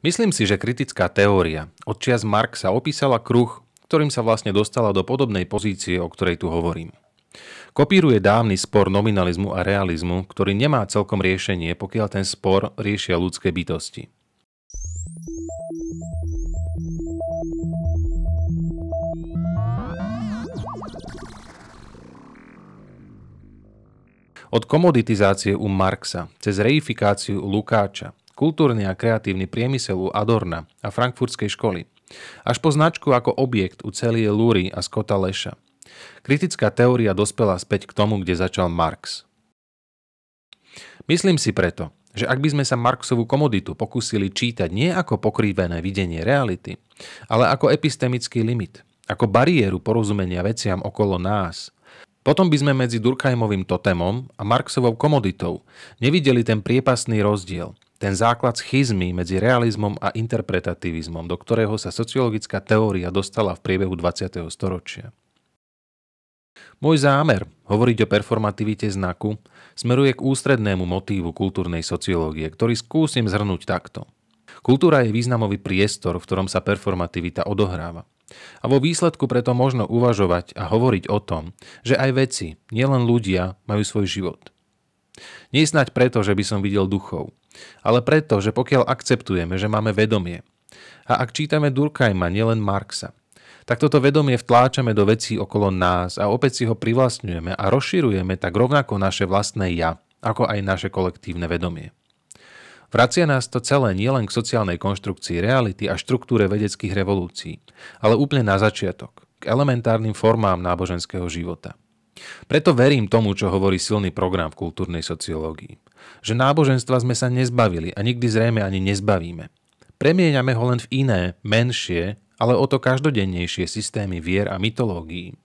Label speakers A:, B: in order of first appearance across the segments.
A: Myslím si, že kritická teória od čias Marxa opísala kruh, ktorým sa vlastne dostala do podobnej pozície, o ktorej tu hovorím. Kopíruje dávny spor nominalizmu a realizmu, ktorý nemá celkom riešenie, pokiaľ ten spor riešia ľudské bytosti. Od komoditizácie u Marxa cez reifikáciu u Lukáča kultúrny a kreatívny priemysel u Adorna a frankfurtskej školy, až po značku ako objekt u celie Lúry a Skota Leša. Kritická teória dospela späť k tomu, kde začal Marx. Myslím si preto, že ak by sme sa Marxovú komoditu pokúsili čítať nie ako pokrývené videnie reality, ale ako epistemický limit, ako bariéru porozumenia veciam okolo nás, potom by sme medzi Durkheimovým totémom a Marxovou komoditou nevideli ten priepasný rozdiel, ten základ schizmy medzi realizmom a interpretativizmom, do ktorého sa sociologická teória dostala v priebehu 20. storočia. Môj zámer hovoriť o performativite znaku smeruje k ústrednému motívu kultúrnej sociológie, ktorý skúsim zhrnúť takto. Kultúra je významový priestor, v ktorom sa performativita odohráva. A vo výsledku preto možno uvažovať a hovoriť o tom, že aj veci, nielen ľudia, majú svoj život – nie snáď preto, že by som videl duchov, ale preto, že pokiaľ akceptujeme, že máme vedomie, a ak čítame Durkheima, nielen Marxa, tak toto vedomie vtláčame do vecí okolo nás a opäť si ho privlastňujeme a rozširujeme tak rovnako naše vlastné ja, ako aj naše kolektívne vedomie. Vracia nás to celé nielen k sociálnej konštrukcii reality a štruktúre vedeckých revolúcií, ale úplne na začiatok, k elementárnym formám náboženského života. Preto verím tomu, čo hovorí silný program v kultúrnej sociológii. Že náboženstva sme sa nezbavili a nikdy zrejme ani nezbavíme. Premieňame ho len v iné, menšie, ale o to každodennejšie systémy vier a mytológií.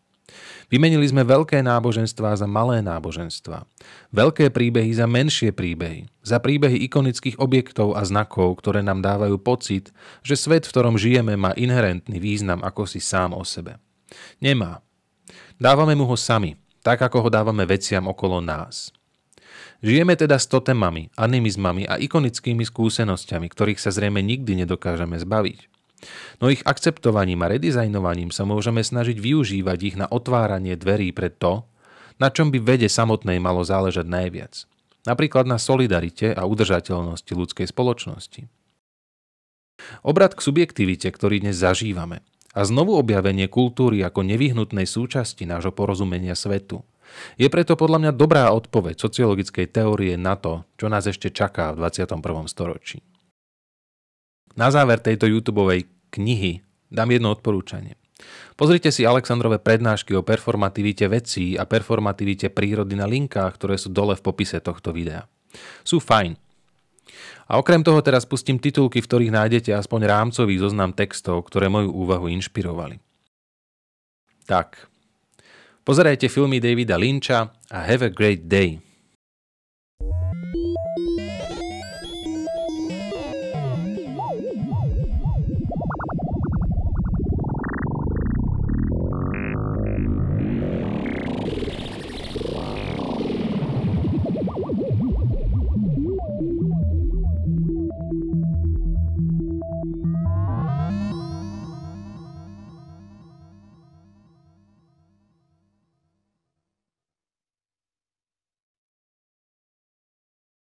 A: Vymenili sme veľké náboženstvá za malé náboženstva, veľké príbehy za menšie príbehy, za príbehy ikonických objektov a znakov, ktoré nám dávajú pocit, že svet, v ktorom žijeme, má inherentný význam ako si sám o sebe. Nemá. Dávame mu ho sami, tak ako ho dávame veciam okolo nás. Žijeme teda s totemami, animizmami a ikonickými skúsenosťami, ktorých sa zrejme nikdy nedokážeme zbaviť. No ich akceptovaním a redizajnovaním sa môžeme snažiť využívať ich na otváranie dverí pre to, na čom by vede samotnej malo záležať najviac. Napríklad na solidarite a udržateľnosti ľudskej spoločnosti. Obrad k subjektivite, ktorý dnes zažívame, a znovu objavenie kultúry ako nevyhnutnej súčasti nášho porozumenia svetu. Je preto podľa mňa dobrá odpoveď sociologickej teórie na to, čo nás ešte čaká v 21. storočí. Na záver tejto YouTube knihy dám jedno odporúčanie. Pozrite si Alexandrové prednášky o performativite vecí a performativite prírody na linkách, ktoré sú dole v popise tohto videa. Sú fajn, a okrem toho teraz pustím titulky, v ktorých nájdete aspoň rámcový zoznam textov, ktoré moju úvahu inšpirovali. Tak, pozerajte filmy Davida Lynča a Have a Great Day –